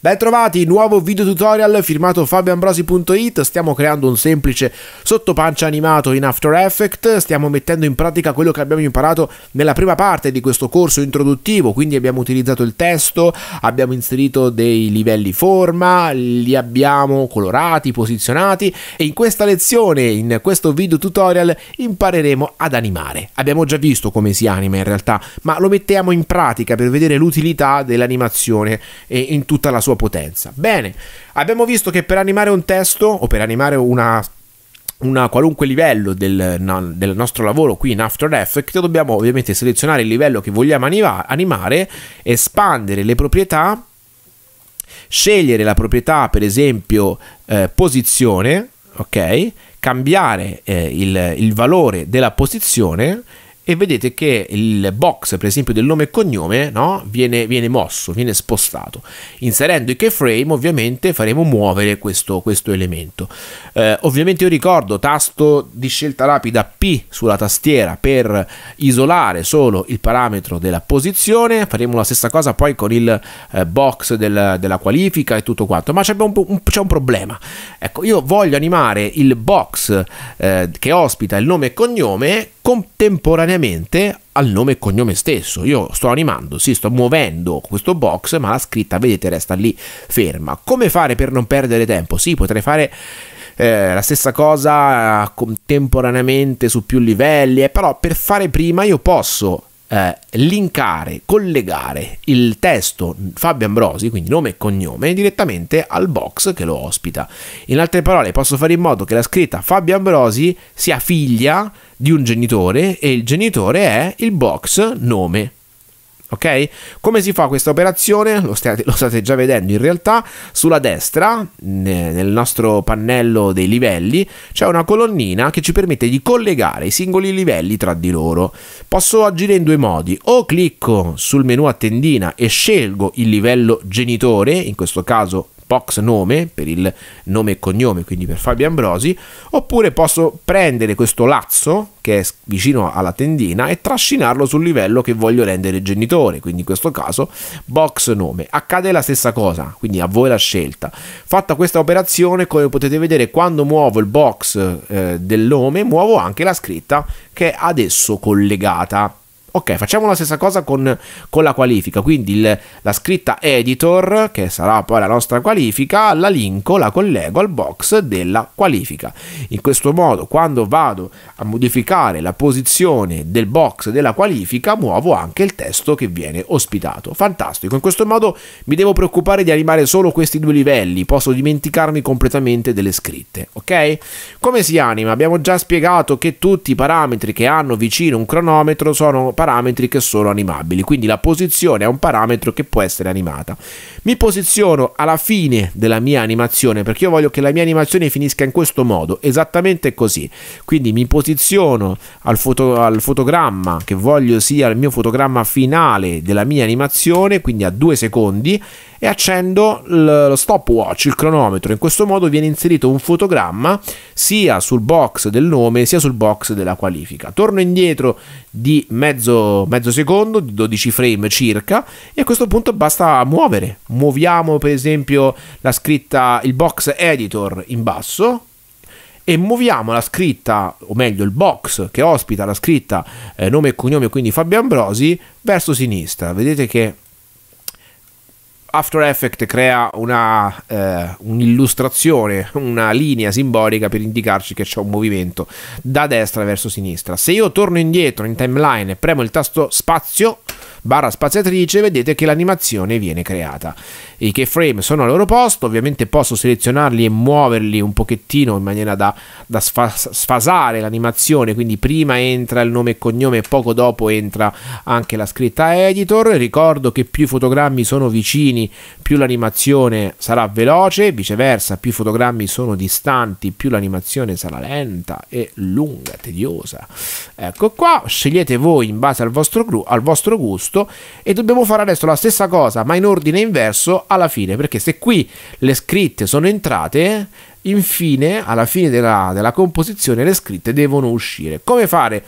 Bentrovati, nuovo video tutorial firmato fabioambrosi.it, stiamo creando un semplice sottopancia animato in After Effects, stiamo mettendo in pratica quello che abbiamo imparato nella prima parte di questo corso introduttivo, quindi abbiamo utilizzato il testo, abbiamo inserito dei livelli forma, li abbiamo colorati, posizionati e in questa lezione, in questo video tutorial impareremo ad animare. Abbiamo già visto come si anima in realtà, ma lo mettiamo in pratica per vedere l'utilità dell'animazione eh, in tutta la la sua potenza. Bene, abbiamo visto che per animare un testo o per animare una un qualunque livello del, del, nostro lavoro qui in After Effects dobbiamo ovviamente selezionare il livello che vogliamo animare, espandere le proprietà, scegliere la proprietà per esempio eh, posizione, ok? cambiare eh, il, il valore della posizione e vedete che il box per esempio del nome e cognome no? viene, viene, mosso, viene spostato. Inserendo i keyframe ovviamente faremo muovere questo, questo elemento. Eh, ovviamente io ricordo tasto di scelta rapida P sulla tastiera per isolare solo il parametro della posizione, faremo la stessa cosa poi con il eh, box del, della qualifica e tutto quanto, ma c'è un, un, un, problema. Ecco, io voglio animare il box eh, che ospita il nome e cognome contemporaneamente al nome e cognome stesso. Io sto animando, sì, sto muovendo questo box, ma la scritta, vedete, resta lì ferma. Come fare per non perdere tempo? Sì, potrei fare eh, la stessa cosa eh, contemporaneamente su più livelli, eh, però per fare prima io posso eh, linkare, collegare il testo Fabio Ambrosi, quindi nome e cognome, direttamente al box che lo ospita. In altre parole, posso fare in modo che la scritta Fabio Ambrosi sia figlia di un genitore e il genitore è il box nome ok? Come si fa questa operazione? Lo state, lo state già vedendo in realtà, sulla destra, nel nostro pannello dei livelli, c'è una colonnina che ci permette di collegare i singoli livelli tra di loro. Posso agire in due modi, o clicco sul menu a tendina e scelgo il livello genitore, in questo caso Pox nome per il nome e cognome, quindi per Fabio Ambrosi, oppure posso prendere questo lazzo che è vicino alla tendina e trascinarlo sul livello che voglio rendere genitore, quindi in questo caso box nome. Accade la stessa cosa, quindi a voi la scelta. Fatta questa operazione, come potete vedere, quando muovo il box eh, del nome, muovo anche la scritta che è adesso collegata. Ok, facciamo la stessa cosa con, con la qualifica, quindi il, la scritta editor, che sarà poi la nostra qualifica, la linko, la collego al box della qualifica. In questo modo, quando vado a modificare la posizione del box della qualifica, muovo anche il testo che viene ospitato. Fantastico, in questo modo mi devo preoccupare di animare solo questi due livelli, posso dimenticarmi completamente delle scritte, ok? Come si anima? Abbiamo già spiegato che tutti i parametri che hanno vicino un cronometro sono parametri parametri che sono animabili, quindi la posizione è un parametro che può essere animata. Mi posiziono alla fine della mia animazione perché io voglio che la mia animazione finisca in questo modo, esattamente così. Quindi mi posiziono al, foto, al fotogramma che voglio sia il mio fotogramma finale della mia animazione, quindi a due secondi e accendo lo stopwatch, il cronometro. In questo modo viene inserito un fotogramma sia sul box del nome sia sul box della qualifica. Torno indietro di mezzo, mezzo secondo, di 12 frame circa, e a questo punto basta muovere. Muoviamo per esempio la scritta, il box editor in basso, e muoviamo la scritta, o meglio il box che ospita la scritta eh, nome e cognome, quindi Fabio Ambrosi, verso sinistra. Vedete che After Effects crea una, eh, un'illustrazione, una linea simbolica per indicarci che c'è un movimento da destra verso sinistra. Se io torno indietro in timeline e premo il tasto spazio, barra spaziatrice vedete che l'animazione viene creata. I keyframe sono al loro posto, ovviamente posso selezionarli e muoverli un pochettino in maniera da, da sfasare l'animazione, quindi prima entra il nome e cognome e poco dopo entra anche la scritta editor. Ricordo che più i fotogrammi sono vicini, più l'animazione sarà veloce, viceversa, più i fotogrammi sono distanti, più l'animazione sarà lenta e lunga, tediosa. Ecco qua, scegliete voi in base al vostro, al vostro gusto giusto e dobbiamo fare adesso la stessa cosa ma in ordine inverso alla fine perché se qui le scritte sono entrate infine alla fine della, della composizione le scritte devono uscire come fare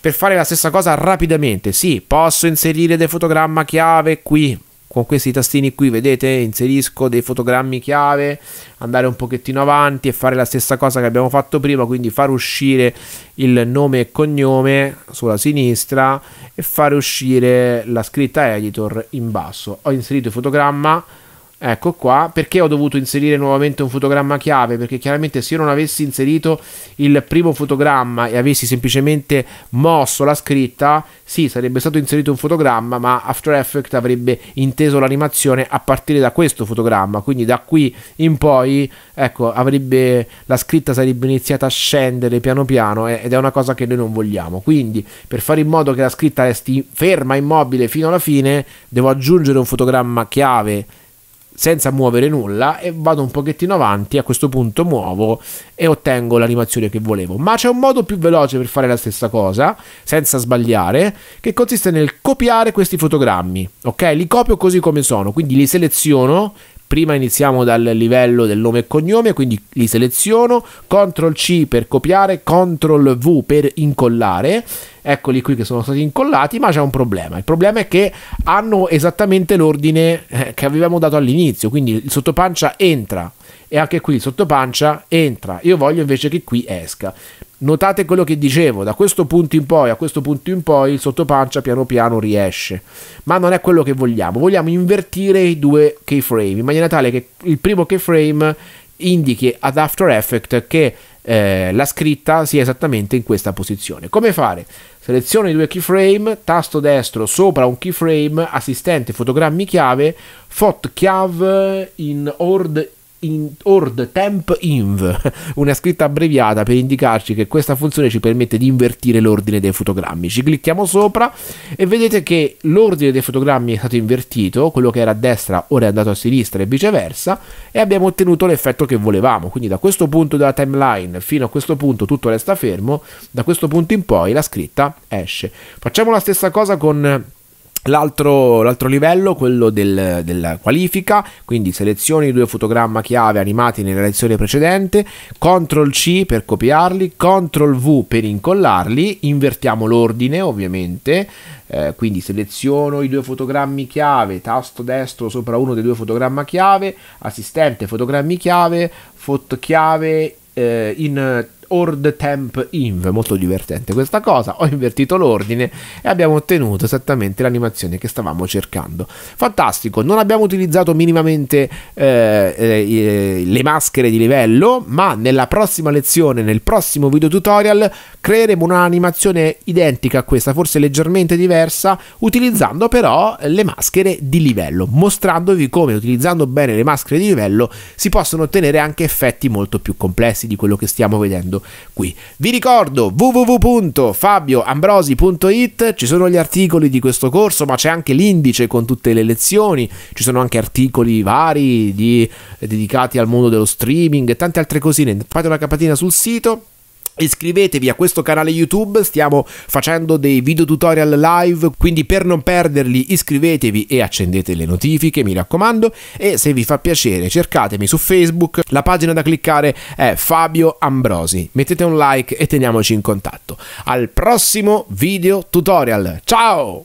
per fare la stessa cosa rapidamente sì posso inserire del fotogramma chiave qui con questi tastini qui vedete inserisco dei fotogrammi chiave andare un pochettino avanti e fare la stessa cosa che abbiamo fatto prima quindi far uscire il nome e cognome sulla sinistra e fare uscire la scritta editor in basso ho inserito il fotogramma Ecco qua, perché ho dovuto inserire nuovamente un fotogramma chiave? Perché chiaramente se io non avessi inserito il primo fotogramma e avessi semplicemente mosso la scritta, sì, sarebbe stato inserito un fotogramma, ma After Effects avrebbe inteso l'animazione a partire da questo fotogramma, quindi da qui in poi, ecco, avrebbe, la scritta sarebbe iniziata a scendere piano piano ed è una cosa che noi non vogliamo. Quindi, per fare in modo che la scritta resti ferma, immobile fino alla fine, devo aggiungere un fotogramma chiave senza muovere nulla e vado un pochettino avanti, a questo punto muovo e ottengo l'animazione che volevo. Ma c'è un modo più veloce per fare la stessa cosa, senza sbagliare, che consiste nel copiare questi fotogrammi, ok? Li copio così come sono, quindi li seleziono, Prima iniziamo dal livello del nome e cognome, quindi li seleziono, CTRL C per copiare, CTRL V per incollare. Eccoli qui che sono stati incollati, ma c'è un problema. Il problema è che hanno esattamente l'ordine eh, che avevamo dato all'inizio, quindi il sottopancia entra e anche qui sottopancia entra. Io voglio invece che qui esca. Notate quello che dicevo, da questo punto in poi a questo punto in poi il sottopancia piano piano riesce, ma non è quello che vogliamo, vogliamo invertire i due keyframe in maniera tale che il primo keyframe indichi ad After Effects che eh, la scritta sia esattamente in questa posizione. Come fare? Seleziono i due keyframe, tasto destro sopra un keyframe, assistente fotogrammi chiave, fot chiave in ord in Ord Temp Inv, una scritta abbreviata per indicarci che questa funzione ci permette di invertire l'ordine dei fotogrammi. Ci clicchiamo sopra e vedete che l'ordine dei fotogrammi è stato invertito, quello che era a destra ora è andato a sinistra e viceversa, e abbiamo ottenuto l'effetto che volevamo. Quindi da questo punto della timeline fino a questo punto tutto resta fermo, da questo punto in poi la scritta esce. Facciamo la stessa cosa con L'altro, l'altro, livello, quello del, della qualifica, quindi selezioni i due fotogramma chiave animati nella lezione precedente, CTRL C per copiarli, CTRL V per incollarli, invertiamo l'ordine ovviamente, eh, quindi seleziono i due fotogrammi chiave, tasto destro sopra uno dei due fotogramma chiave, assistente fotogrammi chiave, fotochiave eh, in Ord temp inv, molto divertente questa cosa, ho invertito l'ordine e abbiamo ottenuto esattamente l'animazione che stavamo cercando. Fantastico, non abbiamo utilizzato minimamente eh, eh, eh, le maschere di livello, ma nella prossima lezione, nel prossimo video tutorial, creeremo un'animazione identica a questa, forse leggermente diversa, utilizzando però le maschere di livello, mostrandovi come utilizzando bene le maschere di livello si possono ottenere anche effetti molto più complessi di quello che stiamo vedendo ascoltando qui. Vi ricordo www.fabioambrosi.it, ci sono gli articoli di questo corso, ma c'è anche l'indice con tutte le lezioni, ci sono anche articoli vari di, dedicati al mondo dello streaming e tante altre cosine. Fate una capatina sul sito Iscrivetevi a questo canale YouTube, stiamo facendo dei video tutorial live, quindi per non perderli iscrivetevi e accendete le notifiche, mi raccomando, e se vi fa piacere cercatemi su Facebook, la pagina da cliccare è Fabio Ambrosi, mettete un like e teniamoci in contatto. Al prossimo video tutorial, ciao!